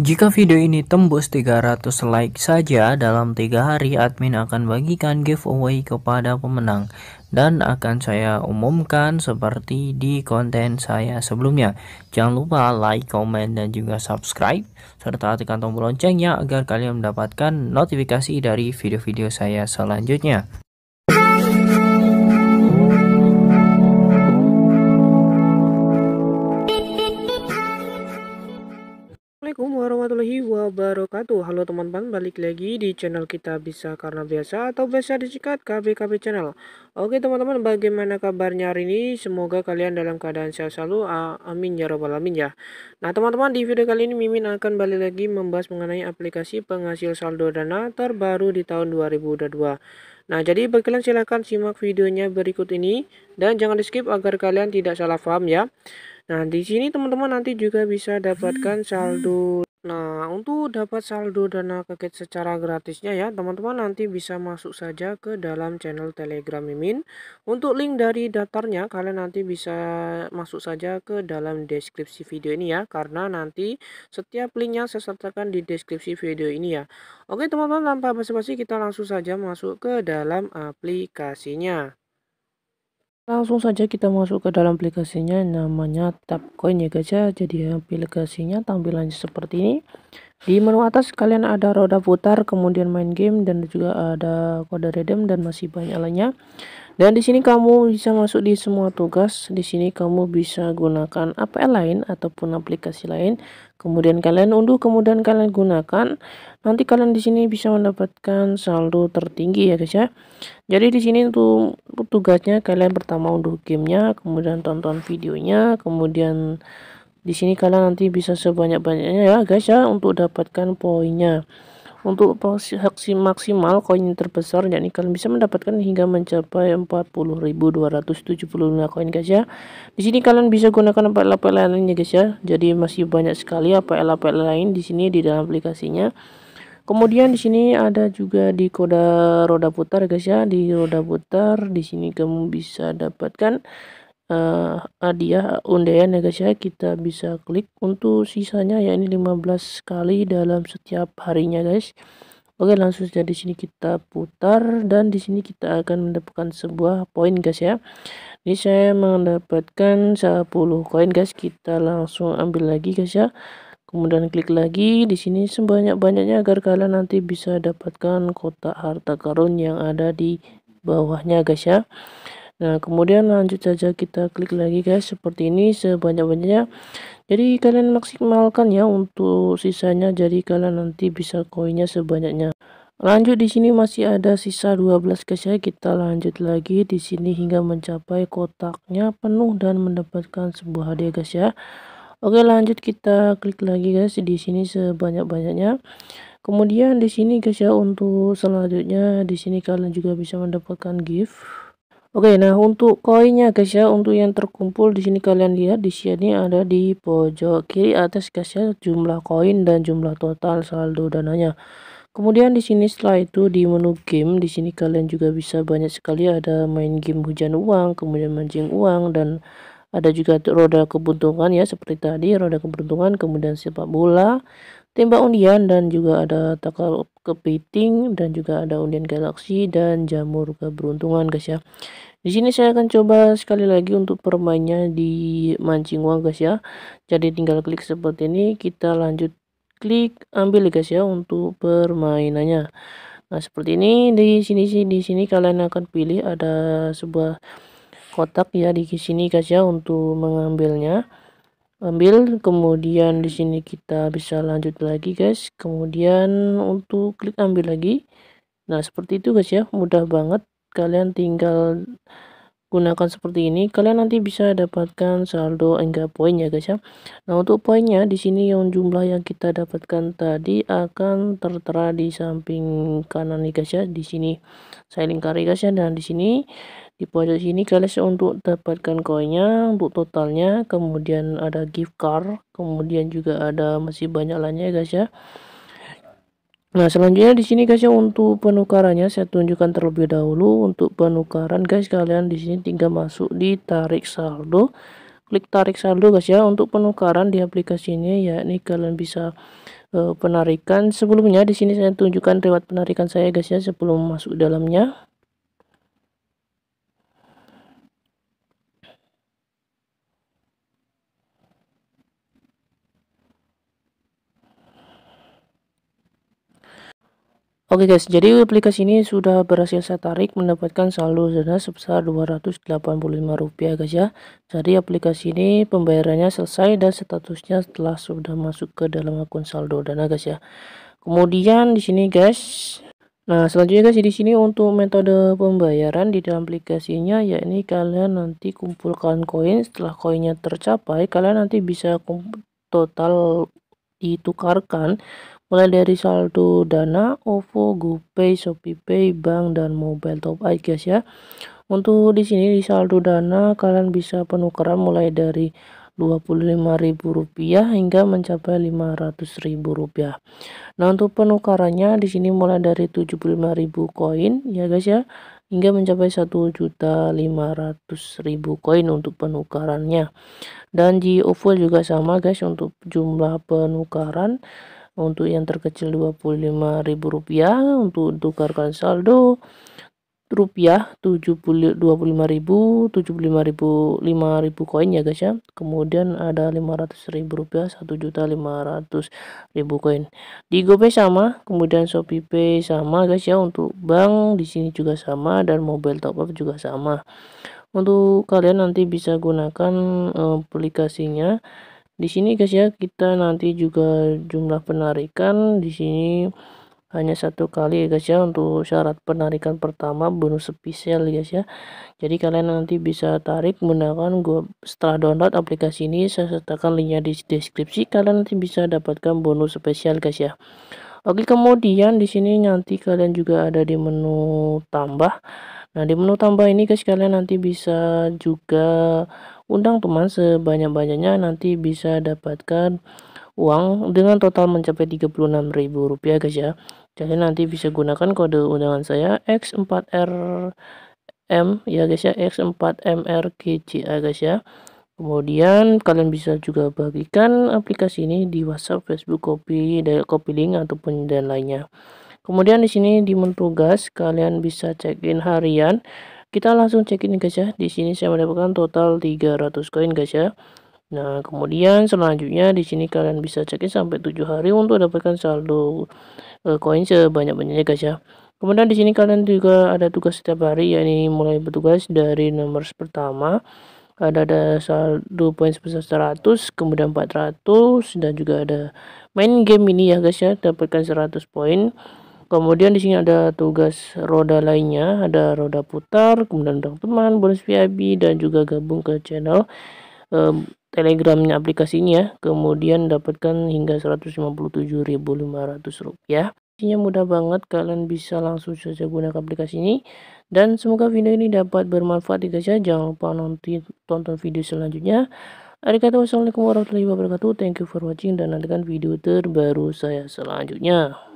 Jika video ini tembus 300 like saja dalam 3 hari admin akan bagikan giveaway kepada pemenang dan akan saya umumkan seperti di konten saya sebelumnya. Jangan lupa like, comment, dan juga subscribe serta tekan tombol loncengnya agar kalian mendapatkan notifikasi dari video-video saya selanjutnya. Assalamualaikum warahmatullahi wabarakatuh Halo teman-teman balik lagi di channel kita bisa karena biasa atau biasa disikat KBKB channel Oke teman-teman bagaimana kabarnya hari ini semoga kalian dalam keadaan sehat selalu amin ya robbal alamin ya Nah teman-teman di video kali ini Mimin akan balik lagi membahas mengenai aplikasi penghasil saldo dana terbaru di tahun 2022 Nah, jadi bagi kalian silahkan simak videonya berikut ini dan jangan di skip agar kalian tidak salah paham ya. Nah, di sini teman-teman nanti juga bisa dapatkan saldo Nah, untuk dapat saldo dana kaget secara gratisnya ya, teman-teman nanti bisa masuk saja ke dalam channel Telegram Mimin. Untuk link dari datarnya kalian nanti bisa masuk saja ke dalam deskripsi video ini ya, karena nanti setiap linknya saya sertakan di deskripsi video ini ya. Oke teman-teman, tanpa basa-basi kita langsung saja masuk ke dalam aplikasinya. Langsung saja kita masuk ke dalam aplikasinya namanya Tapcoin ya guys ya. Jadi aplikasinya tampilannya seperti ini. Di menu atas kalian ada roda putar, kemudian main game dan juga ada kode redeem dan masih banyak lainnya. Dan di sini kamu bisa masuk di semua tugas. Di sini kamu bisa gunakan APL lain ataupun aplikasi lain. Kemudian kalian unduh, kemudian kalian gunakan. Nanti kalian di sini bisa mendapatkan saldo tertinggi ya guys ya. Jadi di sini untuk tugasnya kalian pertama unduh gamenya, kemudian tonton videonya, kemudian di sini kalian nanti bisa sebanyak-banyaknya ya guys ya untuk dapatkan poinnya. Untuk porsi maksimal koin terbesar yakni kalian bisa mendapatkan hingga mencapai 40.275 koin guys ya. Di sini kalian bisa gunakan apa apl lainnya guys ya. Jadi masih banyak sekali apa LAP lain di sini di dalam aplikasinya. Kemudian di sini ada juga di koda roda putar guys ya. Di roda putar di sini kamu bisa dapatkan uh, hadiah undian ya guys ya kita bisa klik untuk sisanya ya ini 15 kali dalam setiap harinya guys Oke langsung saja di sini kita putar dan di sini kita akan mendapatkan sebuah poin guys ya. Ini saya mendapatkan 10 koin guys. Kita langsung ambil lagi guys ya. Kemudian klik lagi di sini sebanyak-banyaknya agar kalian nanti bisa dapatkan kotak harta karun yang ada di bawahnya guys ya. Nah, kemudian lanjut saja kita klik lagi guys seperti ini sebanyak-banyaknya. Jadi kalian maksimalkan ya untuk sisanya jadi kalian nanti bisa koinnya sebanyaknya. Lanjut di sini masih ada sisa 12 guys ya. Kita lanjut lagi di sini hingga mencapai kotaknya penuh dan mendapatkan sebuah hadiah guys ya. Oke, lanjut kita klik lagi guys di sini sebanyak-banyaknya. Kemudian di sini guys ya untuk selanjutnya di sini kalian juga bisa mendapatkan gift Oke, nah untuk koinnya guys ya, untuk yang terkumpul di sini kalian lihat di sini ada di pojok kiri atas guys ya jumlah koin dan jumlah total saldo dananya. Kemudian di sini setelah itu di menu game di sini kalian juga bisa banyak sekali ada main game hujan uang, kemudian mancing uang dan ada juga roda keberuntungan ya seperti tadi roda keberuntungan, kemudian sepak bola, tembak undian dan juga ada takar kepiting dan juga ada undian galaksi dan jamur keberuntungan guys ya di sini saya akan coba sekali lagi untuk permainnya di mancing uang guys ya jadi tinggal klik seperti ini kita lanjut klik ambil guys ya untuk permainannya nah seperti ini di sini sih di sini kalian akan pilih ada sebuah kotak ya di sini guys ya untuk mengambilnya ambil kemudian di sini kita bisa lanjut lagi guys kemudian untuk klik ambil lagi nah seperti itu guys ya mudah banget kalian tinggal gunakan seperti ini kalian nanti bisa dapatkan saldo enggak poinnya guys ya nah untuk poinnya di sini yang jumlah yang kita dapatkan tadi akan tertera di samping kanan nih guys ya di sini saya lingkari guys ya dan di sini di pojok sini kalian untuk dapatkan koinnya untuk totalnya kemudian ada gift card kemudian juga ada masih banyak lainnya ya guys ya nah selanjutnya di sini guys ya untuk penukarannya saya tunjukkan terlebih dahulu untuk penukaran guys kalian di sini tinggal masuk di tarik saldo klik tarik saldo guys ya untuk penukaran di aplikasinya ya ini kalian bisa uh, penarikan sebelumnya di sini saya tunjukkan lewat penarikan saya guys ya sebelum masuk dalamnya Oke okay guys, jadi aplikasi ini sudah berhasil saya tarik mendapatkan saldo dana sebesar Rp285 guys ya. Jadi aplikasi ini pembayarannya selesai dan statusnya telah sudah masuk ke dalam akun saldo dana guys ya. Kemudian di sini guys, nah selanjutnya guys di sini untuk metode pembayaran di dalam aplikasinya yakni kalian nanti kumpulkan koin setelah koinnya tercapai kalian nanti bisa total ditukarkan mulai dari saldo Dana, OVO, GoPay, ShopeePay, bank dan mobile top up guys ya. Untuk di sini di saldo Dana kalian bisa penukaran mulai dari Rp25.000 hingga mencapai Rp500.000. Nah, untuk penukarannya di sini mulai dari 75.000 koin ya guys ya hingga mencapai 1.500.000 koin untuk penukarannya. Dan di OVO juga sama guys untuk jumlah penukaran untuk yang terkecil Rp25.000 untuk tukarkan saldo rupiah 75.000 75.000 koin ya guys ya kemudian ada 500.000 rupiah 1.500.000 koin di GoPay sama kemudian Shopee Pay sama guys ya untuk bank di sini juga sama dan mobile top up juga sama untuk kalian nanti bisa gunakan eh, aplikasinya di sini guys ya, kita nanti juga jumlah penarikan di sini hanya satu kali ya guys ya untuk syarat penarikan pertama bonus spesial ya guys ya jadi kalian nanti bisa tarik menggunakan gua setelah download aplikasi ini saya sertakan linknya di deskripsi kalian nanti bisa dapatkan bonus spesial guys ya Oke, kemudian di sini nanti kalian juga ada di menu tambah. Nah, di menu tambah ini guys, kalian nanti bisa juga undang teman sebanyak-banyaknya nanti bisa dapatkan uang dengan total mencapai rp rupiah guys ya. Jadi nanti bisa gunakan kode undangan saya X4R M ya guys ya x 4 a guys ya Kemudian kalian bisa juga bagikan aplikasi ini di WhatsApp, Facebook, copy Kopi, copy Link ataupun dan lainnya. Kemudian di sini di menu tugas kalian bisa check in harian. Kita langsung check in guys ya. Di sini saya mendapatkan total 300 koin guys ya. Nah, kemudian selanjutnya di sini kalian bisa check in sampai 7 hari untuk dapatkan saldo eh, koin uh, sebanyak-banyaknya guys ya. Kemudian di sini kalian juga ada tugas setiap hari yakni mulai bertugas dari nomor pertama ada ada saldo poin sebesar 100 kemudian 400 dan juga ada main game ini ya guys ya dapatkan 100 poin kemudian di sini ada tugas roda lainnya ada roda putar kemudian untuk teman bonus VIP dan juga gabung ke channel um, telegramnya aplikasinya kemudian dapatkan hingga 157.500 rupiah Intinya mudah banget, kalian bisa langsung saja gunakan aplikasi ini. Dan semoga video ini dapat bermanfaat tidak saja. Jangan lupa nanti tonton video selanjutnya. Arigatou wassalamualaikum warahmatullahi wabarakatuh. Thank you for watching dan nantikan video terbaru saya selanjutnya.